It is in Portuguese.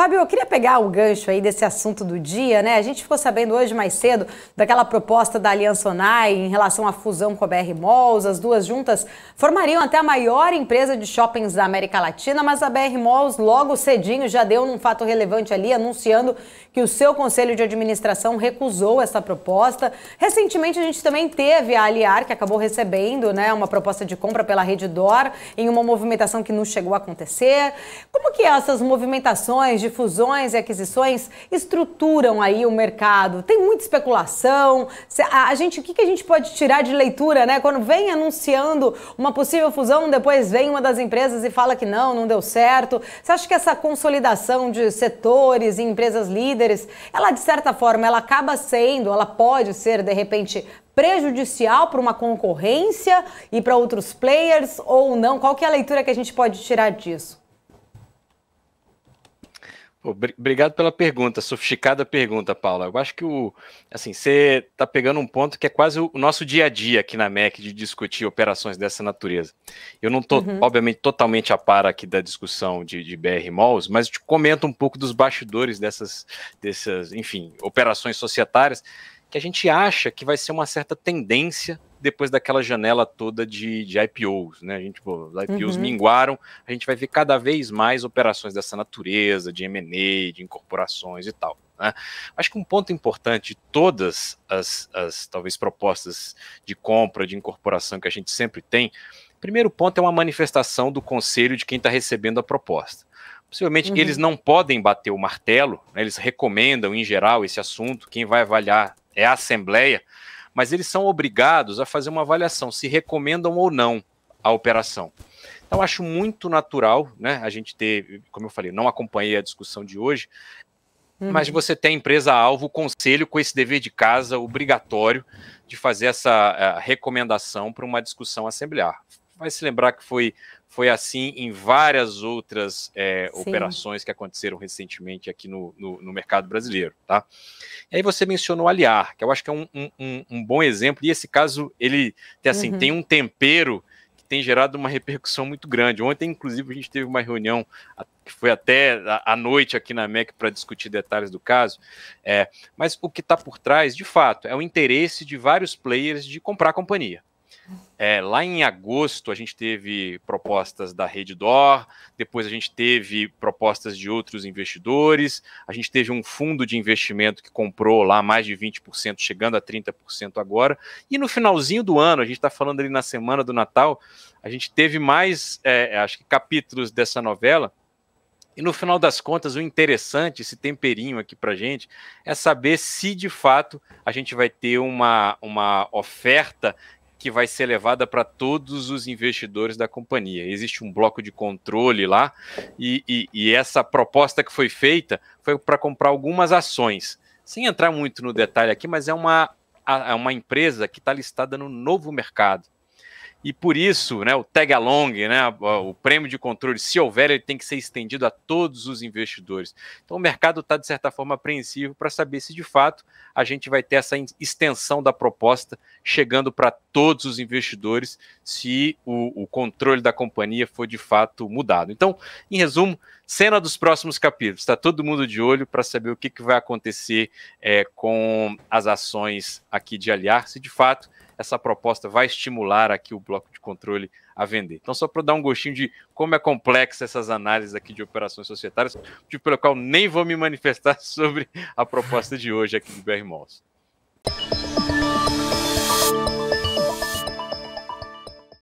Fábio, eu queria pegar o gancho aí desse assunto do dia, né? A gente ficou sabendo hoje mais cedo daquela proposta da Aliança Onai em relação à fusão com a BR Malls. As duas juntas formariam até a maior empresa de shoppings da América Latina, mas a BR Malls logo cedinho já deu um fato relevante ali, anunciando que o seu conselho de administração recusou essa proposta. Recentemente a gente também teve a Aliar, que acabou recebendo né, uma proposta de compra pela Rede Dor em uma movimentação que não chegou a acontecer. Como que é essas movimentações de fusões e aquisições estruturam aí o mercado? Tem muita especulação. A gente, o que a gente pode tirar de leitura, né? Quando vem anunciando uma possível fusão, depois vem uma das empresas e fala que não, não deu certo. Você acha que essa consolidação de setores e empresas líderes, ela de certa forma, ela acaba sendo, ela pode ser de repente prejudicial para uma concorrência e para outros players ou não? Qual que é a leitura que a gente pode tirar disso? Obrigado pela pergunta, sofisticada pergunta, Paula. Eu acho que o, assim, você está pegando um ponto que é quase o nosso dia a dia aqui na MEC de discutir operações dessa natureza. Eu não estou, uhum. obviamente, totalmente a par aqui da discussão de, de BR Malls, mas te comento um pouco dos bastidores dessas, dessas, enfim, operações societárias que a gente acha que vai ser uma certa tendência depois daquela janela toda de, de IPOs, né? A gente, pô, os IPOs uhum. minguaram, a gente vai ver cada vez mais operações dessa natureza, de M&A, de incorporações e tal. Né? Acho que um ponto importante de todas as, as, talvez, propostas de compra, de incorporação que a gente sempre tem, primeiro ponto é uma manifestação do conselho de quem está recebendo a proposta. Possivelmente uhum. eles não podem bater o martelo, né? eles recomendam, em geral, esse assunto, quem vai avaliar é a Assembleia, mas eles são obrigados a fazer uma avaliação se recomendam ou não a operação. Então, acho muito natural, né? A gente ter, como eu falei, não acompanhei a discussão de hoje, uhum. mas você tem a empresa-alvo, o conselho com esse dever de casa obrigatório de fazer essa eh, recomendação para uma discussão assemblear. Vai se lembrar que foi foi assim em várias outras é, operações que aconteceram recentemente aqui no, no, no, mercado brasileiro, tá? E aí você mencionou Aliar, que eu acho que é um, um, um bom exemplo, e esse caso, ele tem, assim, uhum. tem um tempero que tem gerado uma repercussão muito grande. Ontem, inclusive, a gente teve uma reunião, que foi até à noite aqui na MEC para discutir detalhes do caso, é, mas o que está por trás, de fato, é o interesse de vários players de comprar a companhia. É, lá em agosto, a gente teve propostas da Rede Dor, depois a gente teve propostas de outros investidores, a gente teve um fundo de investimento que comprou lá mais de 20%, chegando a 30% agora. E no finalzinho do ano, a gente está falando ali na semana do Natal, a gente teve mais, é, acho que, capítulos dessa novela. E no final das contas, o interessante, esse temperinho aqui para gente, é saber se de fato a gente vai ter uma, uma oferta que vai ser levada para todos os investidores da companhia. Existe um bloco de controle lá e, e, e essa proposta que foi feita foi para comprar algumas ações. Sem entrar muito no detalhe aqui, mas é uma, é uma empresa que está listada no novo mercado. E por isso, né, o tag along, né, o prêmio de controle, se houver, ele tem que ser estendido a todos os investidores. Então o mercado está, de certa forma, apreensivo para saber se de fato a gente vai ter essa extensão da proposta chegando para todos os investidores, se o, o controle da companhia for de fato mudado. Então, em resumo, cena dos próximos capítulos. Está todo mundo de olho para saber o que, que vai acontecer é, com as ações aqui de Aliar, se de fato essa proposta vai estimular aqui o bloco de controle a vender. Então, só para dar um gostinho de como é complexa essas análises aqui de operações societárias, tipo pelo qual nem vou me manifestar sobre a proposta de hoje aqui do BR Malls.